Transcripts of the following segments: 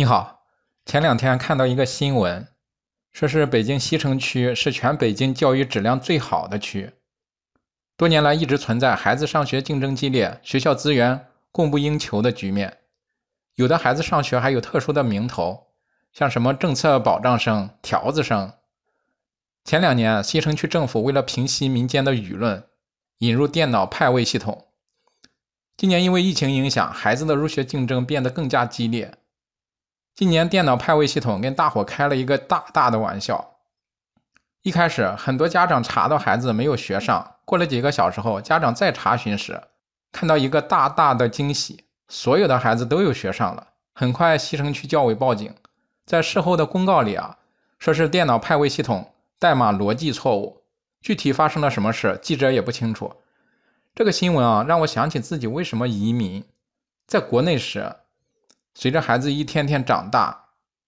你好，前两天看到一个新闻，说是北京西城区是全北京教育质量最好的区，多年来一直存在孩子上学竞争激烈、学校资源供不应求的局面，有的孩子上学还有特殊的名头，像什么政策保障生、条子生。前两年西城区政府为了平息民间的舆论，引入电脑派位系统，今年因为疫情影响，孩子的入学竞争变得更加激烈。今年电脑派位系统跟大伙开了一个大大的玩笑。一开始，很多家长查到孩子没有学上，过了几个小时后，家长再查询时，看到一个大大的惊喜，所有的孩子都有学上了。很快，西城区教委报警，在事后的公告里啊，说是电脑派位系统代码逻辑错误，具体发生了什么事，记者也不清楚。这个新闻啊，让我想起自己为什么移民，在国内时。随着孩子一天天长大，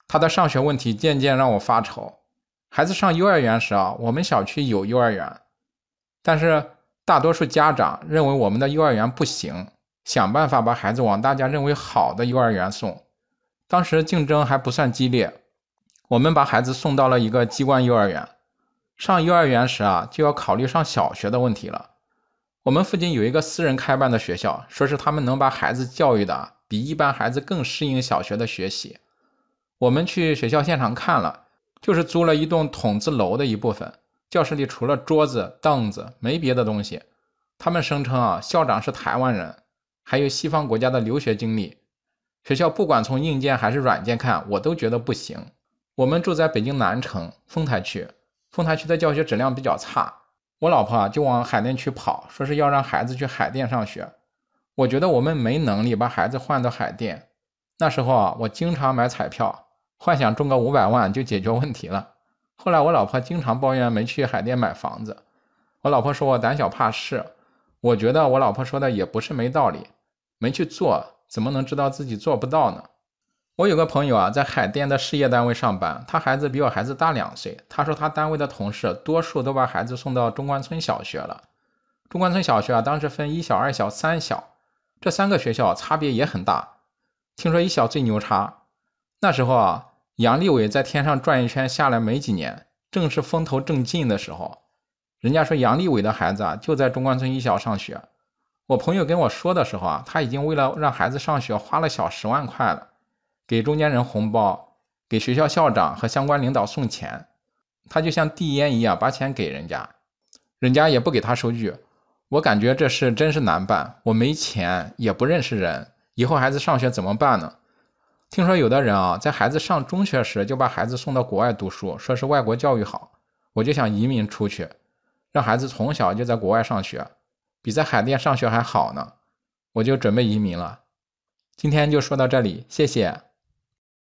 他的上学问题渐渐让我发愁。孩子上幼儿园时啊，我们小区有幼儿园，但是大多数家长认为我们的幼儿园不行，想办法把孩子往大家认为好的幼儿园送。当时竞争还不算激烈，我们把孩子送到了一个机关幼儿园。上幼儿园时啊，就要考虑上小学的问题了。我们附近有一个私人开办的学校，说是他们能把孩子教育的。比一般孩子更适应小学的学习。我们去学校现场看了，就是租了一栋筒子楼的一部分，教室里除了桌子、凳子，没别的东西。他们声称啊，校长是台湾人，还有西方国家的留学经历。学校不管从硬件还是软件看，我都觉得不行。我们住在北京南城丰台区，丰台区的教学质量比较差，我老婆就往海淀区跑，说是要让孩子去海淀上学。我觉得我们没能力把孩子换到海淀。那时候啊，我经常买彩票，幻想中个五百万就解决问题了。后来我老婆经常抱怨没去海淀买房子，我老婆说我胆小怕事。我觉得我老婆说的也不是没道理，没去做怎么能知道自己做不到呢？我有个朋友啊，在海淀的事业单位上班，他孩子比我孩子大两岁。他说他单位的同事多数都把孩子送到中关村小学了。中关村小学啊，当时分一小、二小、三小。这三个学校差别也很大，听说一小最牛叉。那时候啊，杨利伟在天上转一圈下来没几年，正是风头正劲的时候。人家说杨利伟的孩子啊，就在中关村一小上学。我朋友跟我说的时候啊，他已经为了让孩子上学花了小十万块了，给中间人红包，给学校校长和相关领导送钱，他就像递烟一样把钱给人家，人家也不给他收据。我感觉这事真是难办，我没钱，也不认识人，以后孩子上学怎么办呢？听说有的人啊，在孩子上中学时就把孩子送到国外读书，说是外国教育好，我就想移民出去，让孩子从小就在国外上学，比在海淀上学还好呢，我就准备移民了。今天就说到这里，谢谢。